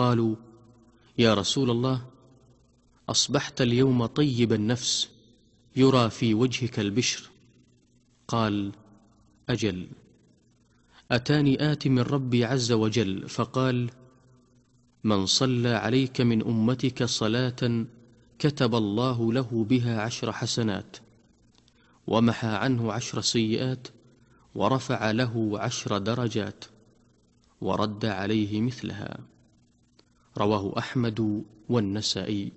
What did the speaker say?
قالوا يا رسول الله أصبحت اليوم طيب النفس يرى في وجهك البشر قال أجل أتاني آت من ربي عز وجل فقال من صلى عليك من أمتك صلاة كتب الله له بها عشر حسنات ومحى عنه عشر سيئات ورفع له عشر درجات ورد عليه مثلها رواه أحمد والنسائي